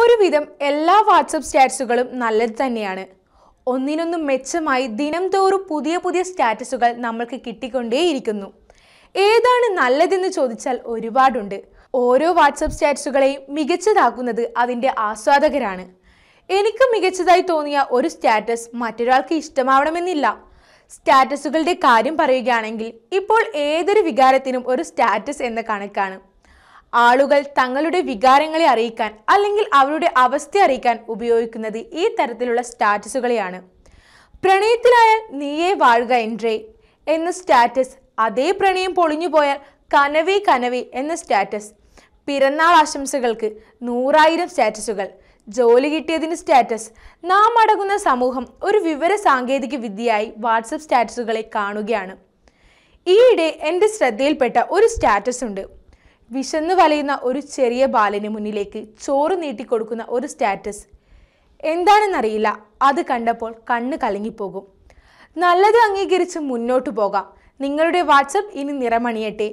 ഒരുവിധം എല്ലാ വാട്സപ്പ് സ്റ്റാറ്റസുകളും നല്ലത് തന്നെയാണ് ഒന്നിനൊന്നും മെച്ചമായി ദിനംതോറും പുതിയ പുതിയ സ്റ്റാറ്റസുകൾ നമ്മൾക്ക് കിട്ടിക്കൊണ്ടേയിരിക്കുന്നു ഏതാണ് നല്ലതെന്ന് ചോദിച്ചാൽ ഒരുപാടുണ്ട് ഓരോ വാട്സപ്പ് സ്റ്റാറ്റസുകളെയും മികച്ചതാക്കുന്നത് അതിൻ്റെ ആസ്വാദകരാണ് എനിക്ക് മികച്ചതായി തോന്നിയ ഒരു സ്റ്റാറ്റസ് മറ്റൊരാൾക്ക് ഇഷ്ടമാവണമെന്നില്ല സ്റ്റാറ്റസുകളുടെ കാര്യം പറയുകയാണെങ്കിൽ ഇപ്പോൾ ഏതൊരു വികാരത്തിനും ഒരു സ്റ്റാറ്റസ് എന്ന കണക്കാണ് ആളുകൾ തങ്ങളുടെ വികാരങ്ങളെ അറിയിക്കാൻ അല്ലെങ്കിൽ അവരുടെ അവസ്ഥ അറിയിക്കാൻ ഉപയോഗിക്കുന്നത് ഈ തരത്തിലുള്ള സ്റ്റാറ്റസുകളെയാണ് പ്രണയത്തിലായാൽ നീയേ വാഴുക എൻട്രേ എന്ന സ്റ്റാറ്റസ് അതേ പ്രണയം പൊളിഞ്ഞു പോയാൽ കനവേ കനവേ എന്ന സ്റ്റാറ്റസ് പിറന്നാൾ ആശംസകൾക്ക് നൂറായിരം സ്റ്റാറ്റസുകൾ ജോലി കിട്ടിയതിന് സ്റ്റാറ്റസ് നാം അടങ്ങുന്ന സമൂഹം ഒരു വിവര സാങ്കേതിക വിദ്യയായി വാട്സപ്പ് സ്റ്റാറ്റസുകളെ കാണുകയാണ് ഈയിടെ എൻ്റെ ശ്രദ്ധയിൽപ്പെട്ട ഒരു സ്റ്റാറ്റസ് ഉണ്ട് വിശന്നു വലയുന്ന ഒരു ചെറിയ ബാലന് മുന്നിലേക്ക് ചോറ് നീട്ടിക്കൊടുക്കുന്ന ഒരു സ്റ്റാറ്റസ് എന്താണെന്നറിയില്ല അത് കണ്ടപ്പോൾ കണ്ണ് കലങ്ങിപ്പോകും നല്ലത് അംഗീകരിച്ച് മുന്നോട്ട് പോകാം നിങ്ങളുടെ വാട്സപ്പ് ഇനി നിറമണിയട്ടെ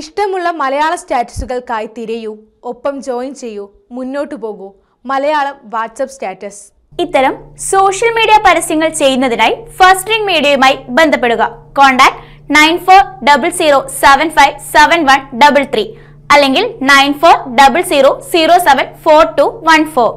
ഇഷ്ടമുള്ള മലയാള സ്റ്റാറ്റസുകൾക്കായി തിരയൂ ഒപ്പം ജോയിൻ ചെയ്യൂ മുന്നോട്ട് പോകൂ മലയാളം വാട്സപ്പ് സ്റ്റാറ്റസ് ഇത്തരം സോഷ്യൽ മീഡിയ പരസ്യങ്ങൾ ചെയ്യുന്നതിനായി ഫസ്റ്റ് റിംഗ് മീഡിയയുമായി ബന്ധപ്പെടുക contact nine four double zero seven five seven one double three അല്ലെങ്കിൽ nine four double zero zero seven four two one four